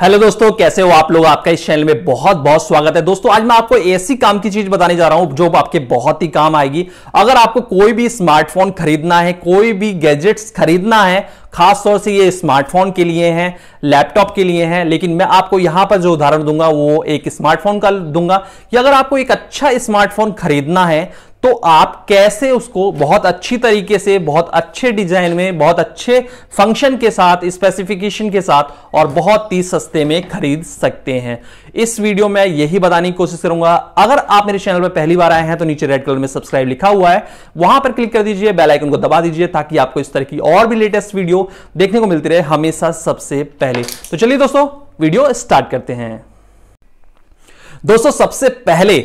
hello दोस्तों कैसे हो आप लोग आपका इस चैनल में बहुत बहुत स्वागत है दोस्तों आज मैं आपको ऐसी काम की चीज बताने जा रहा हूं जो आपके बहुत ही काम आएगी अगर आपको कोई भी स्मार्टफोन खरीदना है कोई भी गैजेट्स खरीदना है खास तौर से ये स्मार्टफोन के लिए हैं लैपटॉप के लिए हैं लेकिन मैं आपको यहां पर जो उदाहरण दूंगा वो एक स्मार्टफोन का दूंगा कि अगर आपको एक अच्छा स्मार्टफोन खरीदना है तो आप कैसे उसको बहुत अच्छी तरीके से बहुत अच्छे डिजाइन में बहुत अच्छे फंक्शन के साथ स्पेसिफिकेशन के साथ और बहुत ही सस्ते में खरीद सकते हैं इस वीडियो में यही बताने की कोशिश करूंगा अगर आप मेरे चैनल पर पहली बार आए हैं तो नीचे रेड कलर में सब्सक्राइब लिखा हुआ है वहां पर क्लिक कर दीजिए बेलाइकन को दबा दीजिए ताकि आपको इस तरह की और भी लेटेस्ट वीडियो देखने को मिलती रहे हमेशा सबसे पहले तो चलिए दोस्तों वीडियो स्टार्ट करते हैं दोस्तों सबसे पहले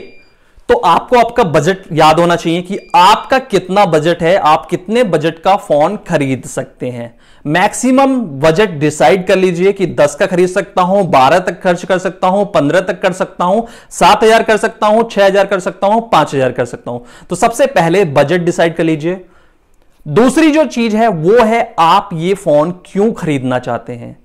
तो आपको आपका बजट याद होना चाहिए कि आपका कितना बजट है आप कितने बजट का फोन खरीद सकते हैं मैक्सिमम बजट डिसाइड कर लीजिए कि 10 का खरीद सकता हूं 12 तक खर्च कर सकता हूं 15 तक कर सकता हूं 7000 कर सकता हूं 6000 कर सकता हूं 5000 कर सकता हूं तो सबसे पहले बजट डिसाइड कर लीजिए दूसरी जो चीज है वो है आप ये फोन क्यों खरीदना चाहते हैं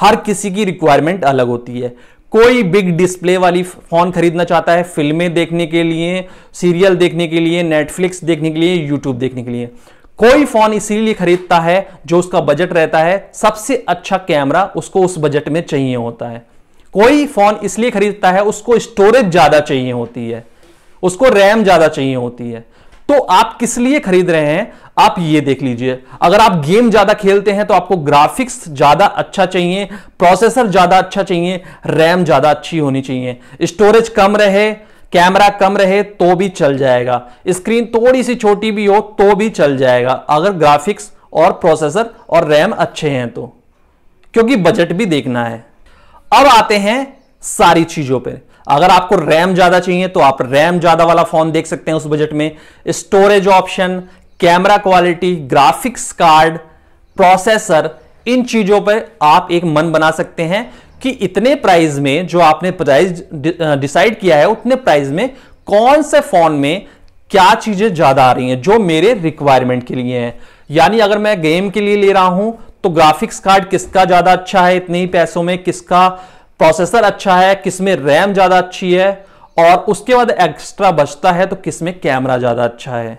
हर किसी की रिक्वायरमेंट अलग होती है कोई बिग डिस्प्ले वाली फोन खरीदना चाहता है फिल्में देखने के लिए सीरियल देखने के लिए नेटफ्लिक्स देखने के लिए यूट्यूब देखने के लिए कोई फोन इसीलिए खरीदता है जो उसका बजट रहता है सबसे अच्छा कैमरा उसको उस बजट में चाहिए होता है कोई फोन इसलिए खरीदता है उसको स्टोरेज ज्यादा चाहिए होती है उसको रैम ज्यादा चाहिए होती है तो आप किस लिए खरीद रहे हैं आप ये देख लीजिए अगर आप गेम ज्यादा खेलते हैं तो आपको ग्राफिक्स ज्यादा अच्छा चाहिए प्रोसेसर ज्यादा अच्छा चाहिए रैम ज्यादा अच्छी होनी चाहिए स्टोरेज कम रहे कैमरा कम रहे तो भी चल जाएगा स्क्रीन थोड़ी सी छोटी भी हो तो भी चल जाएगा अगर ग्राफिक्स और प्रोसेसर और रैम अच्छे हैं तो क्योंकि बजट भी देखना है अब आते हैं सारी चीजों पर अगर आपको रैम ज्यादा चाहिए तो आप रैम ज्यादा वाला फोन देख सकते हैं उस बजट में storage option camera quality graphics card processor इन चीजों पर आप एक मन बना सकते हैं कि इतने प्राइस में जो आपने प्राइस डिसाइड किया है उतने प्राइस में कौन से फोन में क्या चीजें ज्यादा आ रही हैं जो मेरे रिक्वायरमेंट के लिए हैं यानी अगर मैं गेम के लिए ले रहा हूं तो ग्राफिक्स कार्ड किसका ज्यादा अच्छा है इतने ही पैसों में किसका प्रोसेसर अच्छा है किसमें रैम ज्यादा अच्छी है और उसके बाद एक्स्ट्रा बचता है तो किसमें कैमरा ज्यादा अच्छा है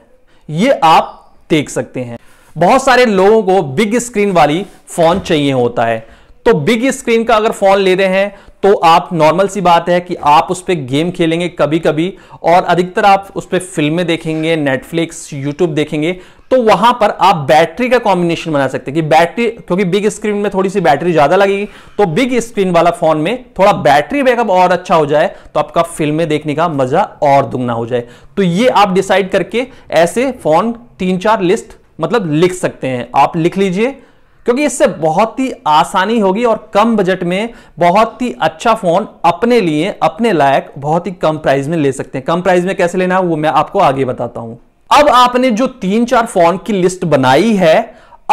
ये आप देख सकते हैं बहुत सारे लोगों को बिग स्क्रीन वाली फोन चाहिए होता है तो बिग स्क्रीन का अगर फोन ले रहे हैं तो आप नॉर्मल सी बात है कि आप उस पर गेम खेलेंगे कभी कभी और अधिकतर आप उस पर फिल्में देखेंगे नेटफ्लिक्स यूट्यूब देखेंगे तो वहां पर आप बैटरी का कॉम्बिनेशन बना सकते हैं कि बैटरी क्योंकि बिग स्क्रीन में थोड़ी सी बैटरी ज्यादा लगेगी तो बिग स्क्रीन वाला फोन में थोड़ा बैटरी बैकअप और अच्छा हो जाए तो आपका फिल्में देखने का मजा और दुगना हो जाए तो ये आप डिसाइड करके ऐसे फोन तीन चार लिस्ट मतलब लिख सकते हैं आप लिख लीजिए क्योंकि इससे बहुत ही आसानी होगी और कम बजट में बहुत ही अच्छा फोन अपने लिए अपने लायक बहुत ही कम प्राइस में ले सकते हैं कम प्राइस में कैसे लेना है वो मैं आपको आगे बताता हूं अब आपने जो तीन चार फॉर्म की लिस्ट बनाई है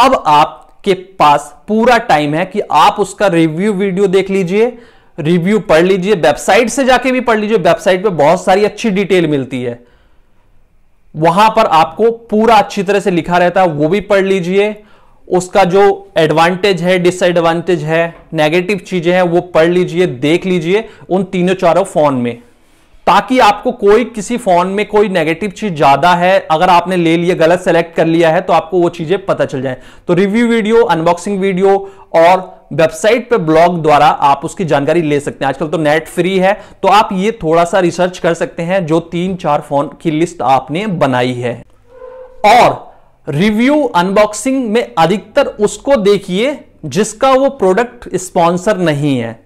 अब आपके पास पूरा टाइम है कि आप उसका रिव्यू वीडियो देख लीजिए रिव्यू पढ़ लीजिए वेबसाइट से जाके भी पढ़ लीजिए वेबसाइट पे बहुत सारी अच्छी डिटेल मिलती है वहां पर आपको पूरा अच्छी तरह से लिखा रहता है वो भी पढ़ लीजिए उसका जो एडवांटेज है डिसएडवांटेज है नेगेटिव चीजें हैं वो पढ़ लीजिए देख लीजिए उन तीनों चारों फोन में ताकि आपको कोई किसी फोन में कोई नेगेटिव चीज ज्यादा है अगर आपने ले लिया गलत सेलेक्ट कर लिया है तो आपको वो चीजें पता चल जाए तो रिव्यू वीडियो अनबॉक्सिंग वीडियो और वेबसाइट पे ब्लॉग द्वारा आप उसकी जानकारी ले सकते हैं आजकल तो नेट फ्री है तो आप ये थोड़ा सा रिसर्च कर सकते हैं जो तीन चार फोन की लिस्ट आपने बनाई है और रिव्यू अनबॉक्सिंग में अधिकतर उसको देखिए जिसका वो प्रोडक्ट स्पॉन्सर नहीं है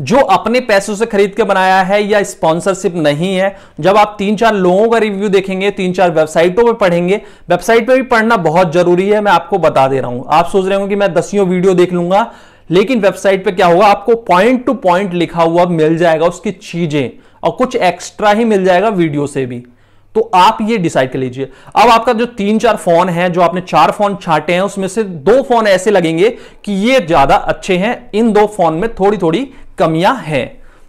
जो अपने पैसों से खरीद के बनाया है या स्पॉन्सरशिप नहीं है जब आप तीन चार लोगों का रिव्यू देखेंगे तीन चार वेबसाइटों पर पढ़ेंगे वेबसाइट पर भी पढ़ना बहुत जरूरी है मैं आपको बता दे रहा हूं आप सोच रहे हो कि मैं दसियों वीडियो देख लूंगा लेकिन वेबसाइट पे क्या होगा आपको पॉइंट टू पॉइंट लिखा हुआ मिल जाएगा उसकी चीजें और कुछ एक्स्ट्रा ही मिल जाएगा वीडियो से भी तो आप ये डिसाइड कर लीजिए अब आपका जो तीन चार फोन है जो आपने चार फोन छाटे हैं उसमें से दो फोन ऐसे लगेंगे कि ये ज्यादा अच्छे हैं इन दो फोन में थोड़ी थोड़ी कमियां हैं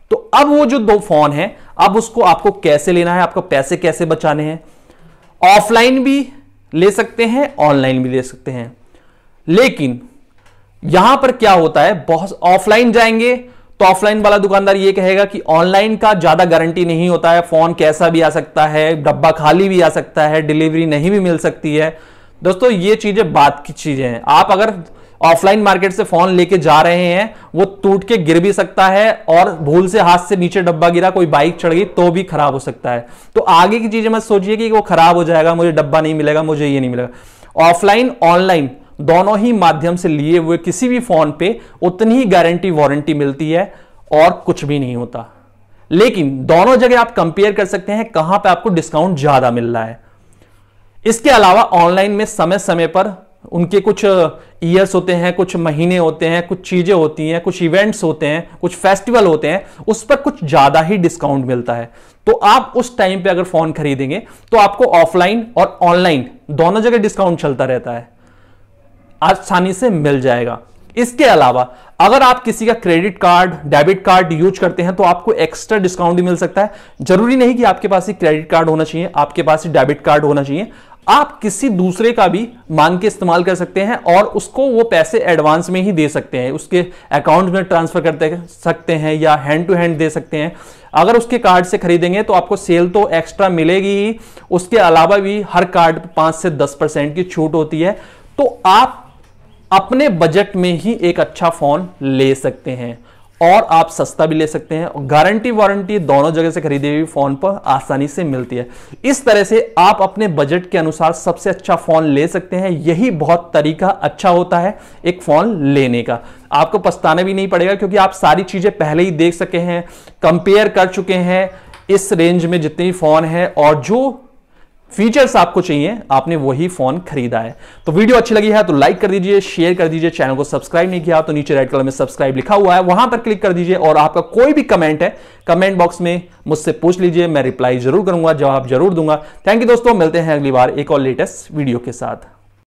तो अब वो जो दो फोन है अब उसको आपको कैसे लेना है आपको पैसे कैसे बचाने हैं ऑफलाइन भी ले सकते हैं ऑनलाइन भी ले सकते हैं लेकिन यहां पर क्या होता है बहुत ऑफलाइन जाएंगे तो ऑफलाइन वाला दुकानदार ये कहेगा कि ऑनलाइन का ज्यादा गारंटी नहीं होता है फोन कैसा भी आ सकता है डब्बा खाली भी आ सकता है डिलीवरी नहीं भी मिल सकती है दोस्तों ये चीजें बात की चीजें हैं आप अगर ऑफलाइन मार्केट से फोन लेके जा रहे हैं वो टूट के गिर भी सकता है और भूल से हाथ से नीचे डब्बा गिरा कोई बाइक चढ़ गई तो भी खराब हो सकता है तो आगे की चीजें मत सोचिए कि वो खराब हो जाएगा मुझे डब्बा नहीं मिलेगा मुझे ये नहीं मिलेगा ऑफलाइन ऑनलाइन दोनों ही माध्यम से लिए हुए किसी भी फोन पे उतनी ही गारंटी वारंटी मिलती है और कुछ भी नहीं होता लेकिन दोनों जगह आप कंपेयर कर सकते हैं कहां पे आपको डिस्काउंट ज्यादा मिल रहा है इसके अलावा ऑनलाइन में समय समय पर उनके कुछ ईयर्स होते हैं कुछ महीने होते हैं कुछ चीज़ें होती हैं कुछ इवेंट्स होते हैं कुछ फेस्टिवल होते हैं उस पर कुछ ज़्यादा ही डिस्काउंट मिलता है तो आप उस टाइम पे अगर फ़ोन खरीदेंगे तो आपको ऑफलाइन और ऑनलाइन दोनों जगह डिस्काउंट चलता रहता है आसानी से मिल जाएगा इसके अलावा अगर आप किसी का credit card debit card use करते हैं तो आपको एक्स्ट्रा डिस्काउंट भी मिल सकता है जरूरी नहीं कि आपके पास ही क्रेडिट कार्ड होना चाहिए आपके पास ही डेबिट कार्ड होना चाहिए आप किसी दूसरे का भी मांग के इस्तेमाल कर सकते हैं और उसको वो पैसे एडवांस में ही दे सकते हैं उसके अकाउंट में ट्रांसफर कर सकते हैं या हैंड टू हैंड दे सकते हैं अगर उसके कार्ड से खरीदेंगे तो आपको सेल तो एक्स्ट्रा मिलेगी ही उसके अलावा भी हर कार्ड पांच से दस परसेंट की छूट होती है तो आप अपने बजट में ही एक अच्छा फोन ले सकते हैं और आप सस्ता भी ले सकते हैं गारंटी वारंटी दोनों जगह से खरीदी हुई फोन पर आसानी से मिलती है इस तरह से आप अपने बजट के अनुसार सबसे अच्छा फोन ले सकते हैं यही बहुत तरीका अच्छा होता है एक फोन लेने का आपको पछताना भी नहीं पड़ेगा क्योंकि आप सारी चीजें पहले ही देख सके हैं कंपेयर कर चुके हैं इस रेंज में जितने फोन है और जो फीचर्स आपको चाहिए आपने वही फोन खरीदा है तो वीडियो अच्छी लगी है तो लाइक कर दीजिए शेयर कर दीजिए चैनल को सब्सक्राइब नहीं किया तो नीचे रेड कलर में सब्सक्राइब लिखा हुआ है वहां पर क्लिक कर दीजिए और आपका कोई भी कमेंट है कमेंट बॉक्स में मुझसे पूछ लीजिए मैं रिप्लाई जरूर करूंगा जवाब जरूर दूंगा थैंक यू दोस्तों मिलते हैं अगली बार एक और लेटेस्ट वीडियो के साथ